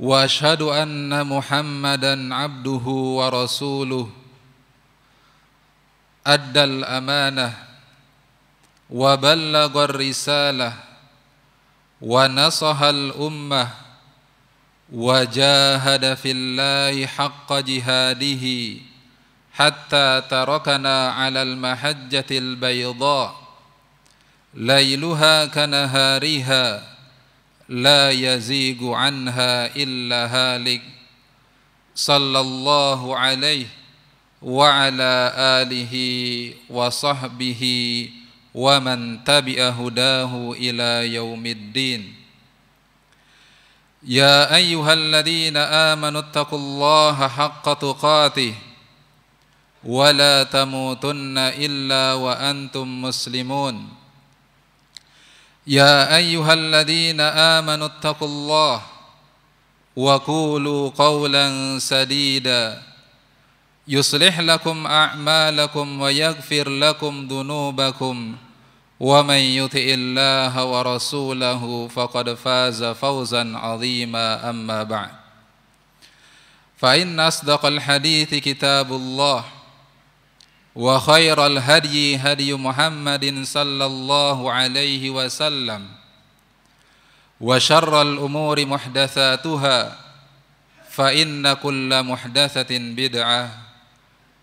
واشهد ان محمدا عبده ورسوله ادى الامانه وبلغ الرساله ونصح الامه وجاهد في الله حق جهاده حتى تركنا على المحجه البيضاء ليلها كنهارها لا يزيغ عنها إلا هالك صلى الله عليه وعلى آله وصحبه ومن تبع هداه إلى يوم الدين يا أيها الذين آمنوا اتقوا الله حق تقاته ولا تموتن إلا وأنتم مسلمون يا ايها الذين امنوا اتقوا الله وقولوا قولا سديدا يصلح لكم اعمالكم ويغفر لكم ذنوبكم ومن يطع الله ورسوله فقد فاز فوزا عظيما اما بعد فان اصدق الحديث كتاب الله وخير الهدي هدي محمد صلى الله عليه وسلم وشر الأمور محدثاتها فإن كل محدثة بدعة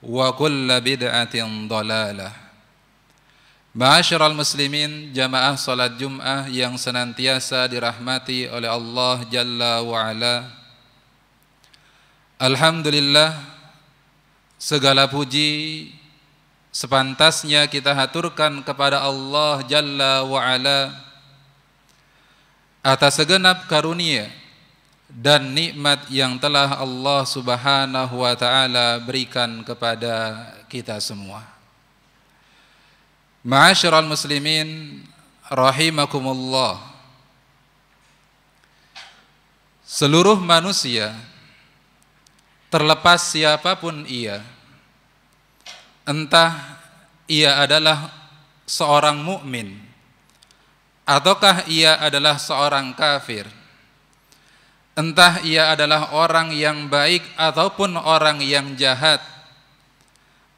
وكل بدعة ضلالة Ma'asyiral المسلمين جماعة صلاة Jum'ah yang senantiasa dirahmati oleh Allah Jalla wa'ala Alhamdulillah segala puji sepantasnya kita haturkan kepada Allah Jalla wa'ala atas segenap karunia dan nikmat yang telah Allah Subhanahu wa taala berikan kepada kita semua. Ma'asyiral muslimin rahimakumullah. Seluruh manusia terlepas siapapun ia entah ia adalah seorang mukmin ataukah ia adalah seorang kafir entah ia adalah orang yang baik ataupun orang yang jahat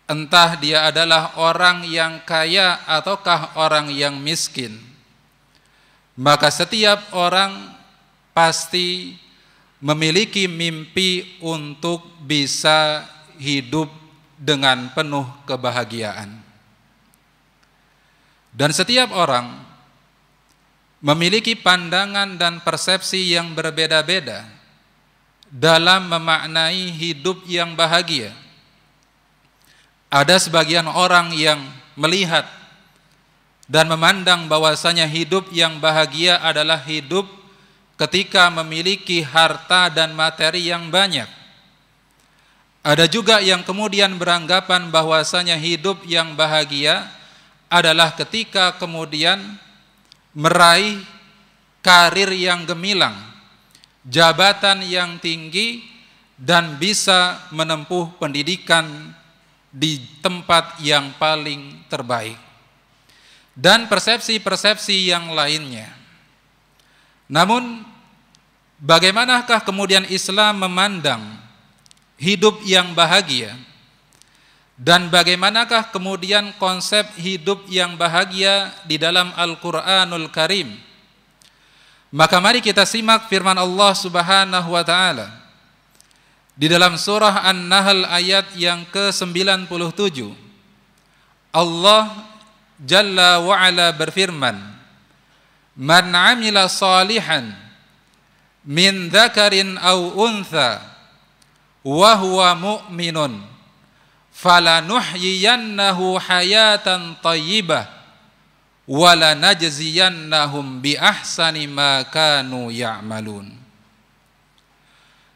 entah dia adalah orang yang kaya ataukah orang yang miskin maka setiap orang pasti memiliki mimpi untuk bisa hidup dengan penuh kebahagiaan. Dan setiap orang memiliki pandangan dan persepsi yang berbeda-beda dalam memaknai hidup yang bahagia. Ada sebagian orang yang melihat dan memandang bahwasanya hidup yang bahagia adalah hidup ketika memiliki harta dan materi yang banyak. Ada juga yang kemudian beranggapan bahwasanya hidup yang bahagia adalah ketika kemudian meraih karir yang gemilang, jabatan yang tinggi dan bisa menempuh pendidikan di tempat yang paling terbaik. Dan persepsi-persepsi yang lainnya. Namun bagaimanakah kemudian Islam memandang hidup yang bahagia. Dan bagaimanakah kemudian konsep hidup yang bahagia di dalam Al-Qur'anul Karim? Maka mari kita simak firman Allah Subhanahu wa taala di dalam surah An-Nahl ayat yang ke-97. Allah Jalla waala berfirman, "Man 'amila salihan min dhakarin au untha" wa huwa mu'minun falanuhyiyannahu hayatan tayyibah wa lanajziyannahum bi ahsani ma kanu ya'malun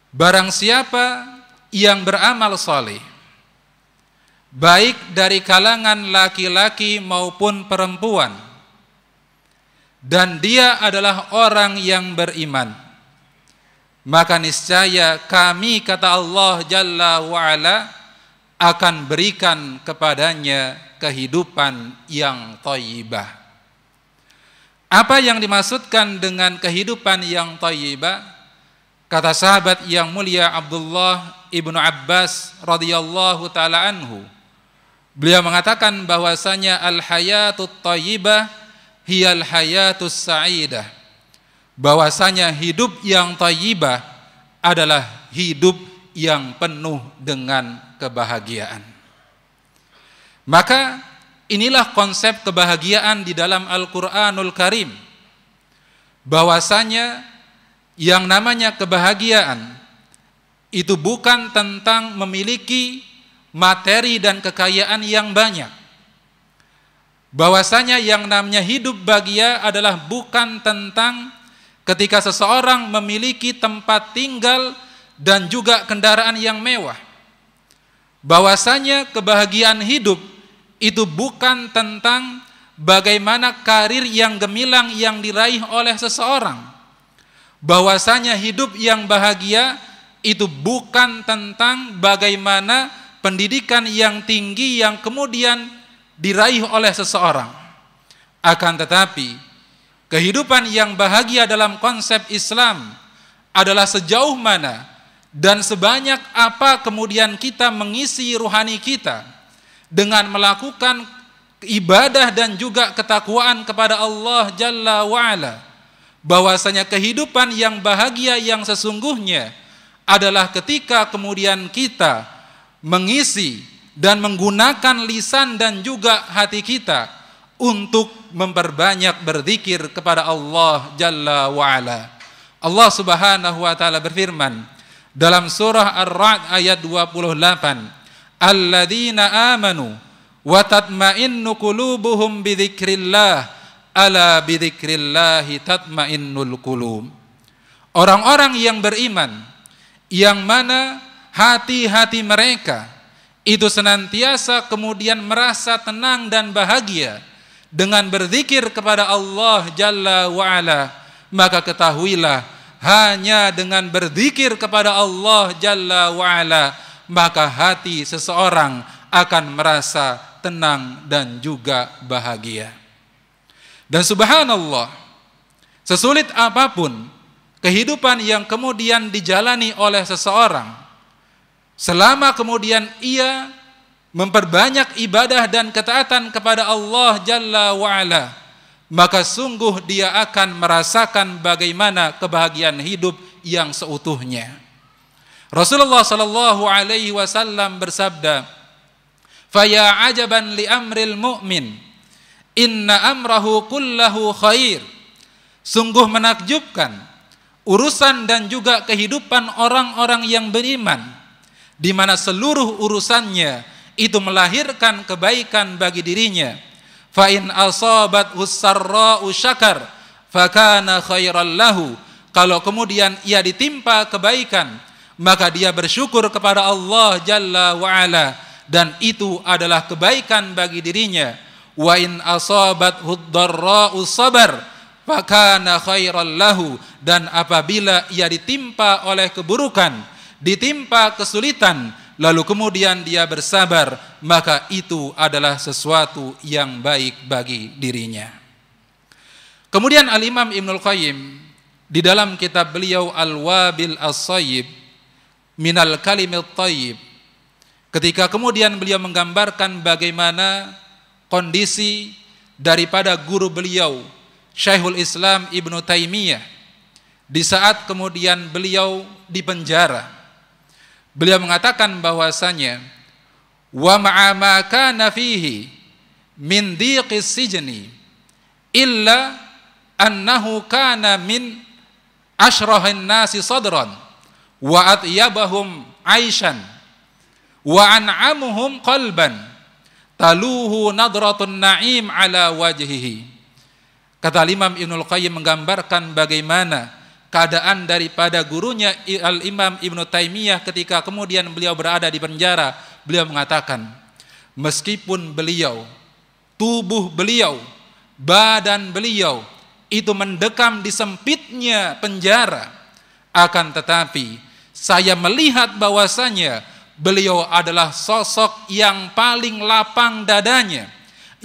Barang siapa yang beramal saleh baik dari kalangan laki-laki maupun perempuan dan dia adalah orang yang beriman maka niscaya kami kata Allah Jalla wa'ala akan berikan kepadanya kehidupan yang toyibah. Apa yang dimaksudkan dengan kehidupan yang toyibah? Kata sahabat yang mulia Abdullah ibnu Abbas radhiyallahu taala anhu. Beliau mengatakan bahwasanya al hayatut toyibah hiyal hayatus sa'idah bahwasanya hidup yang thayyibah adalah hidup yang penuh dengan kebahagiaan. Maka inilah konsep kebahagiaan di dalam Al-Qur'anul Karim. Bahwasanya yang namanya kebahagiaan itu bukan tentang memiliki materi dan kekayaan yang banyak. Bahwasanya yang namanya hidup bahagia adalah bukan tentang ketika seseorang memiliki tempat tinggal dan juga kendaraan yang mewah. Bahwasanya kebahagiaan hidup itu bukan tentang bagaimana karir yang gemilang yang diraih oleh seseorang. Bahwasanya hidup yang bahagia itu bukan tentang bagaimana pendidikan yang tinggi yang kemudian diraih oleh seseorang. Akan tetapi, Kehidupan yang bahagia dalam konsep Islam adalah sejauh mana dan sebanyak apa kemudian kita mengisi ruhani kita dengan melakukan ibadah dan juga ketakwaan kepada Allah Jalla wa'ala bahwasanya kehidupan yang bahagia yang sesungguhnya adalah ketika kemudian kita mengisi dan menggunakan lisan dan juga hati kita untuk memperbanyak berzikir kepada Allah Jalla wa'ala. Allah subhanahu wa ta'ala berfirman dalam surah Ar-Ra'd ayat 28 Alladzina amanu wa tatma'innu qulubuhum bidzikrillah ala bidzikrillahi tatma'innul qulub Orang-orang yang beriman yang mana hati-hati mereka itu senantiasa kemudian merasa tenang dan bahagia dengan berzikir kepada Allah Jalla wa'ala maka ketahuilah hanya dengan berzikir kepada Allah Jalla wa'ala maka hati seseorang akan merasa tenang dan juga bahagia dan subhanallah sesulit apapun kehidupan yang kemudian dijalani oleh seseorang selama kemudian ia memperbanyak ibadah dan ketaatan kepada Allah Jalla wa'ala, maka sungguh dia akan merasakan bagaimana kebahagiaan hidup yang seutuhnya. Rasulullah Shallallahu Alaihi Wasallam bersabda, "Faya ajaban li amril mu'min, inna amrahu kullahu khair." Sungguh menakjubkan urusan dan juga kehidupan orang-orang yang beriman, di mana seluruh urusannya itu melahirkan kebaikan bagi dirinya. Fa in asabat usarra usyakar fakana khairal lahu. Kalau kemudian ia ditimpa kebaikan, maka dia bersyukur kepada Allah Jalla wa ala dan itu adalah kebaikan bagi dirinya. Wa in asabat hudarra usabar fakana khairal lahu dan apabila ia ditimpa oleh keburukan, ditimpa kesulitan, lalu kemudian dia bersabar, maka itu adalah sesuatu yang baik bagi dirinya. Kemudian Al-Imam Ibnul Qayyim di dalam kitab beliau Al-Wabil As-Sayyib Minal Kalimil Tayyib ketika kemudian beliau menggambarkan bagaimana kondisi daripada guru beliau Syekhul Islam Ibnu Taimiyah di saat kemudian beliau dipenjara penjara Beliau mengatakan bahwasanya wa ma'ama kana fihi min diqis sijni illa annahu kana min ashrahin nasi sadran wa atyabahum aishan wa an'amuhum qalban taluhu nadratun na'im ala wajhihi kata Imam Ibnul Qayyim menggambarkan bagaimana keadaan daripada gurunya Al-Imam Ibn Taimiyah ketika kemudian beliau berada di penjara, beliau mengatakan, meskipun beliau, tubuh beliau, badan beliau itu mendekam di sempitnya penjara, akan tetapi saya melihat bahwasanya beliau adalah sosok yang paling lapang dadanya,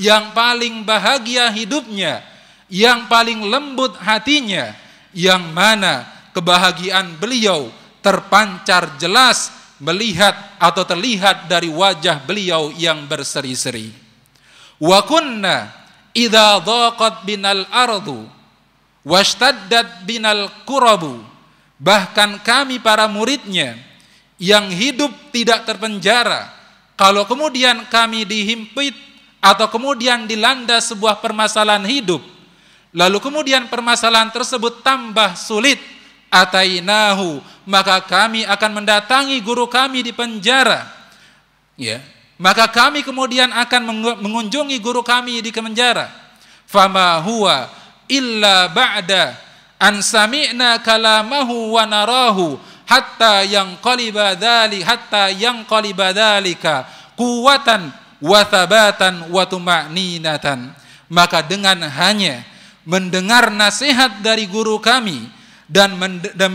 yang paling bahagia hidupnya, yang paling lembut hatinya, yang mana kebahagiaan beliau terpancar jelas melihat atau terlihat dari wajah beliau yang berseri-seri. Wa kunna idza dhaqat binal ardu washtaddat binal kurabu bahkan kami para muridnya yang hidup tidak terpenjara kalau kemudian kami dihimpit atau kemudian dilanda sebuah permasalahan hidup Lalu kemudian permasalahan tersebut tambah sulit. Atainahu, maka kami akan mendatangi guru kami di penjara. Ya. Maka kami kemudian akan mengunjungi guru kami di penjara. Fama huwa illa ba'da an sami'na kalamahu wa narahu hatta yang qaliba dhali hatta yang qaliba dhalika quwatan wa thabatan wa tumaninatan. Maka dengan hanya mendengar nasihat dari guru kami dan,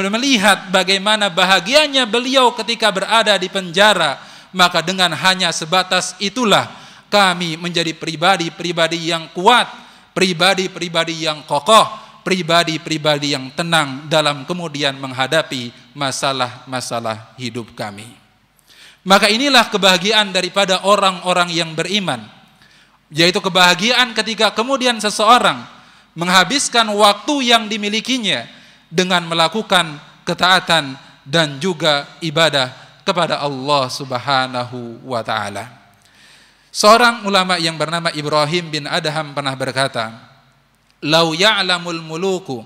melihat bagaimana bahagianya beliau ketika berada di penjara, maka dengan hanya sebatas itulah kami menjadi pribadi-pribadi yang kuat, pribadi-pribadi yang kokoh, pribadi-pribadi yang tenang dalam kemudian menghadapi masalah-masalah hidup kami. Maka inilah kebahagiaan daripada orang-orang yang beriman, yaitu kebahagiaan ketika kemudian seseorang menghabiskan waktu yang dimilikinya dengan melakukan ketaatan dan juga ibadah kepada Allah Subhanahu wa taala. Seorang ulama yang bernama Ibrahim bin Adham pernah berkata, "Lau ya'lamul muluku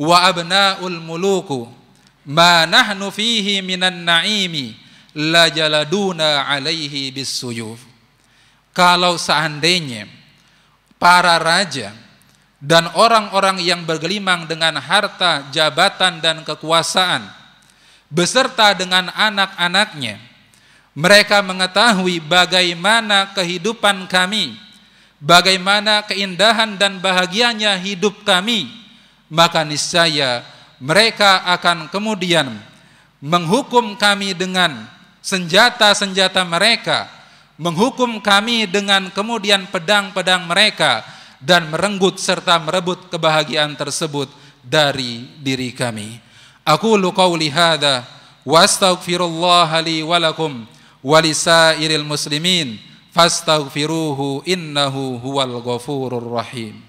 wa abna'ul muluku ma nahnu fihi minan na'imi la jaladuna alaihi bisuyuf." Kalau seandainya para raja dan orang-orang yang bergelimang dengan harta, jabatan, dan kekuasaan, beserta dengan anak-anaknya. Mereka mengetahui bagaimana kehidupan kami, bagaimana keindahan dan bahagianya hidup kami, maka niscaya mereka akan kemudian menghukum kami dengan senjata-senjata mereka, menghukum kami dengan kemudian pedang-pedang mereka dan merenggut serta merebut kebahagiaan tersebut dari diri kami. Aku qawli hadha wa astaghfirullah li walakum, walisairil muslimin fastaghfiruhu innahu huwal ghafurur rahim.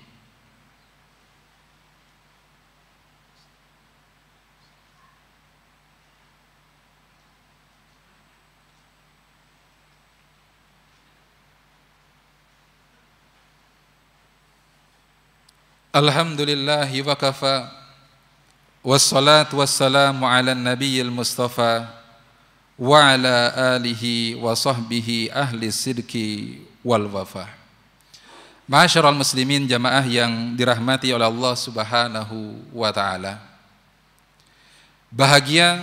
Alhamdulillahi wa kafa Wassalatu wassalamu ala nabiyil mustafa Wa ala alihi wa sahbihi ahli sidki wal wafa al muslimin jamaah yang dirahmati oleh Allah subhanahu wa ta'ala Bahagia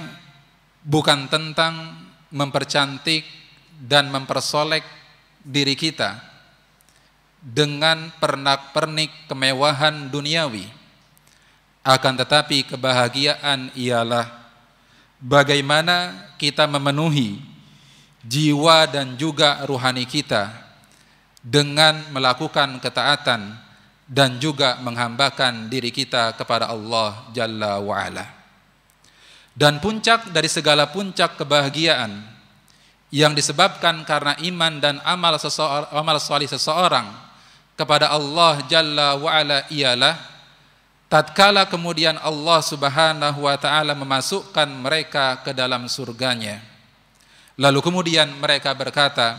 bukan tentang mempercantik dan mempersolek diri kita dengan pernak-pernik kemewahan duniawi. Akan tetapi kebahagiaan ialah bagaimana kita memenuhi jiwa dan juga ruhani kita dengan melakukan ketaatan dan juga menghambakan diri kita kepada Allah Jalla wa'ala. Dan puncak dari segala puncak kebahagiaan yang disebabkan karena iman dan amal seseorang, amal soleh seseorang kepada Allah Jalla wa'ala ialah tatkala kemudian Allah Subhanahu wa taala memasukkan mereka ke dalam surganya. Lalu kemudian mereka berkata,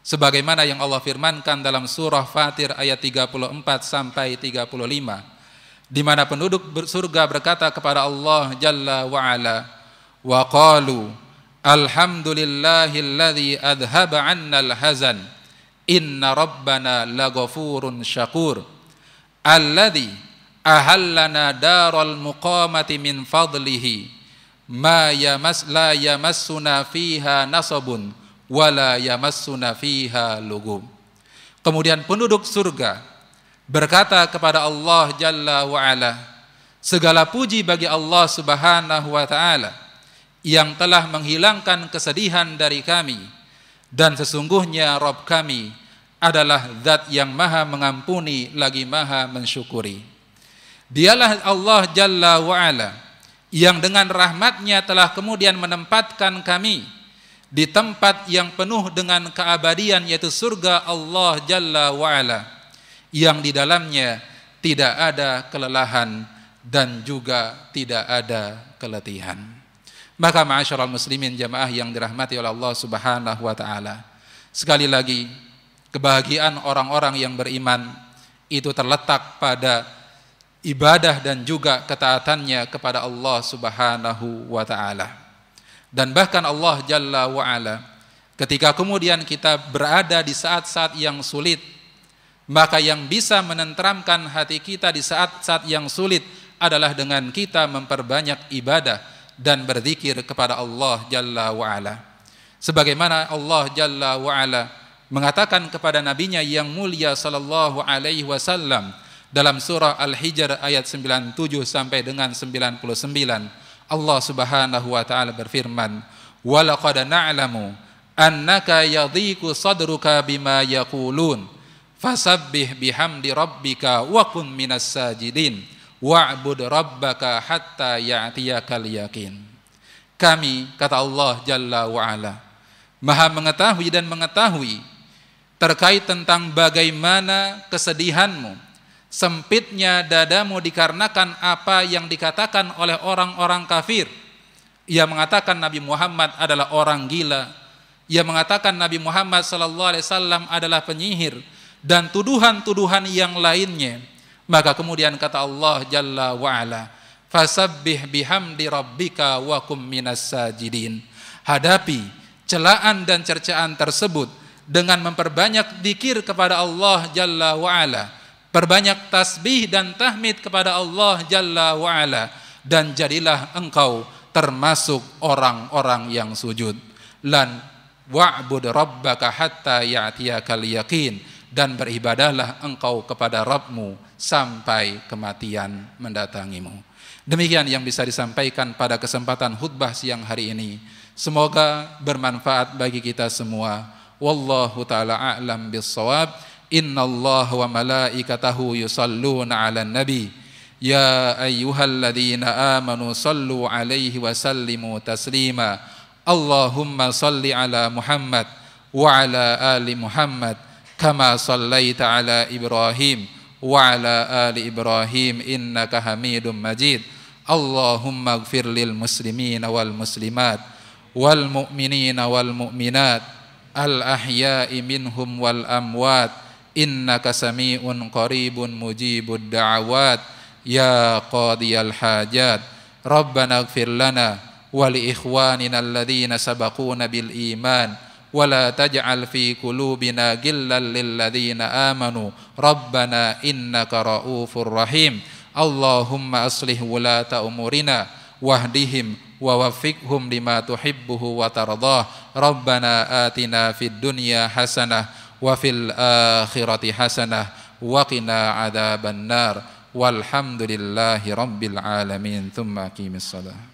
sebagaimana yang Allah firmankan dalam surah Fatir ayat 34 sampai 35, di mana penduduk surga berkata kepada Allah Jalla wa'ala, wa qalu alhamdulillahilladzi adhaba 'annal hazan Inna rabbana lagafurun syakur alladhi ahallana daral muqamati min fadlihi ma yamas la yamassuna fiha nasabun wala yamassuna fiha lugum. Kemudian penduduk surga berkata kepada Allah Jalla wa ala, segala puji bagi Allah Subhanahu wa taala yang telah menghilangkan kesedihan dari kami dan sesungguhnya Rob kami adalah zat yang maha mengampuni lagi maha mensyukuri. Dialah Allah Jalla wa'ala yang dengan rahmatnya telah kemudian menempatkan kami di tempat yang penuh dengan keabadian yaitu surga Allah Jalla wa'ala yang di dalamnya tidak ada kelelahan dan juga tidak ada keletihan. Maka ma'asyiral muslimin jamaah yang dirahmati oleh Allah Subhanahu wa taala. Sekali lagi, kebahagiaan orang-orang yang beriman itu terletak pada ibadah dan juga ketaatannya kepada Allah Subhanahu wa taala. Dan bahkan Allah Jalla wa ala ketika kemudian kita berada di saat-saat yang sulit maka yang bisa menenteramkan hati kita di saat-saat yang sulit adalah dengan kita memperbanyak ibadah dan berzikir kepada Allah Jalla wa'ala. Sebagaimana Allah Jalla wa'ala mengatakan kepada nabinya yang mulia sallallahu alaihi wasallam dalam surah Al-Hijr ayat 97 sampai dengan 99 Allah Subhanahu wa taala berfirman walaqad na'lamu annaka yadhiku sadruka bima yaqulun fasabbih bihamdi rabbika wa kun minas sajidin wa'bud rabbaka hatta ya'tiyakal yakin. Kami kata Allah Jalla wa'ala ala, Maha mengetahui dan mengetahui terkait tentang bagaimana kesedihanmu, sempitnya dadamu dikarenakan apa yang dikatakan oleh orang-orang kafir. Ia mengatakan Nabi Muhammad adalah orang gila. Ia mengatakan Nabi Muhammad sallallahu alaihi wasallam adalah penyihir dan tuduhan-tuduhan yang lainnya maka kemudian kata Allah Jalla wa'ala, Fasabbih bihamdi rabbika wa kum minas sajidin. Hadapi celaan dan cercaan tersebut dengan memperbanyak dikir kepada Allah Jalla wa'ala. Perbanyak tasbih dan tahmid kepada Allah Jalla wa'ala. Dan jadilah engkau termasuk orang-orang yang sujud. Lan wa'bud rabbaka hatta ya'tiyakal yakin. Dan beribadahlah engkau kepada Rabbmu sampai kematian mendatangimu. Demikian yang bisa disampaikan pada kesempatan khutbah siang hari ini. Semoga bermanfaat bagi kita semua. Wallahu taala a'lam inna allah wa malaikatahu yusalluna ala nabi. Ya ayyuhalladzina amanu sallu 'alaihi wa sallimu taslima. Allahumma salli 'ala Muhammad wa 'ala ali Muhammad kama sallaita 'ala Ibrahim wa ala ali Ibrahim innaka Hamidum Majid. Allahumma ighfir lil muslimina wal muslimat wal mu'minina wal mu'minat al ahya'i minhum wal amwat innaka sami'un qaribun mujibud da'awat ya qadiyal hajat rabbana ighfir lana wa ikhwanina alladhina sabaquna bil iman ولا تجعل في قلوبنا غلا للذين آمنوا ربنا إنك رؤوف رحيم اللهم أصلح ولاة أمورنا واهدهم ووفقهم لما تحبه وترضاه ربنا آتنا في الدنيا حسنة وفي الآخرة حسنة وقنا عذاب النار والحمد لله رب العالمين ثم أقيم الصلاة